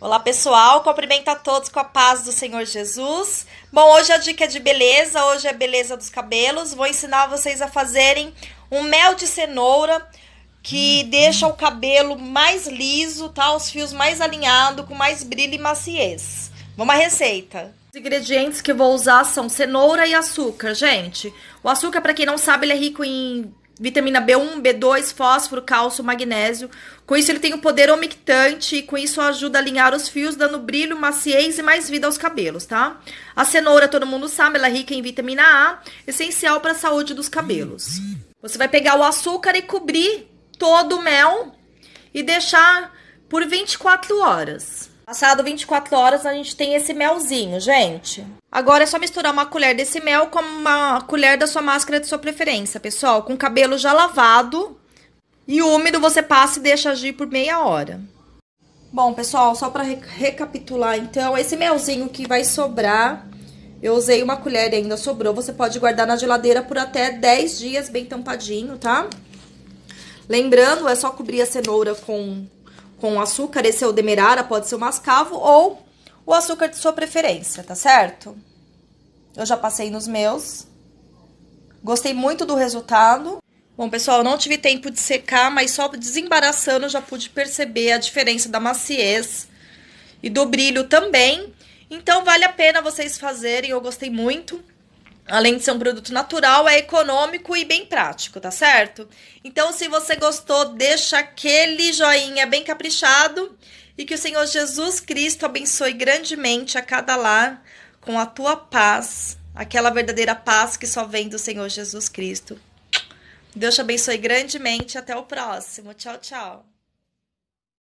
Olá, pessoal. Cumprimento a todos com a paz do Senhor Jesus. Bom, hoje a dica é de beleza, hoje é beleza dos cabelos. Vou ensinar vocês a fazerem um mel de cenoura que uhum. deixa o cabelo mais liso, tá? Os fios mais alinhados, com mais brilho e maciez. Vamos à receita. Os ingredientes que vou usar são cenoura e açúcar, gente. O açúcar, para quem não sabe, ele é rico em vitamina B1, B2, fósforo, cálcio, magnésio. Com isso, ele tem o um poder omictante e com isso ajuda a alinhar os fios, dando brilho, maciez e mais vida aos cabelos, tá? A cenoura, todo mundo sabe, ela é rica em vitamina A, essencial para a saúde dos cabelos. Você vai pegar o açúcar e cobrir todo o mel e deixar por 24 horas. Passado 24 horas, a gente tem esse melzinho, gente. Agora é só misturar uma colher desse mel com uma colher da sua máscara de sua preferência, pessoal. Com o cabelo já lavado e úmido, você passa e deixa agir por meia hora. Bom, pessoal, só para recapitular, então, esse melzinho que vai sobrar, eu usei uma colher e ainda sobrou. Você pode guardar na geladeira por até 10 dias, bem tampadinho, tá? Lembrando, é só cobrir a cenoura com com açúcar, esse é o demerara, pode ser o mascavo ou o açúcar de sua preferência, tá certo? Eu já passei nos meus. Gostei muito do resultado. Bom, pessoal, não tive tempo de secar, mas só desembaraçando já pude perceber a diferença da maciez e do brilho também. Então, vale a pena vocês fazerem, eu gostei muito. Além de ser um produto natural, é econômico e bem prático, tá certo? Então, se você gostou, deixa aquele joinha bem caprichado e que o Senhor Jesus Cristo abençoe grandemente a cada lar com a tua paz, aquela verdadeira paz que só vem do Senhor Jesus Cristo. Deus te abençoe grandemente. Até o próximo. Tchau, tchau.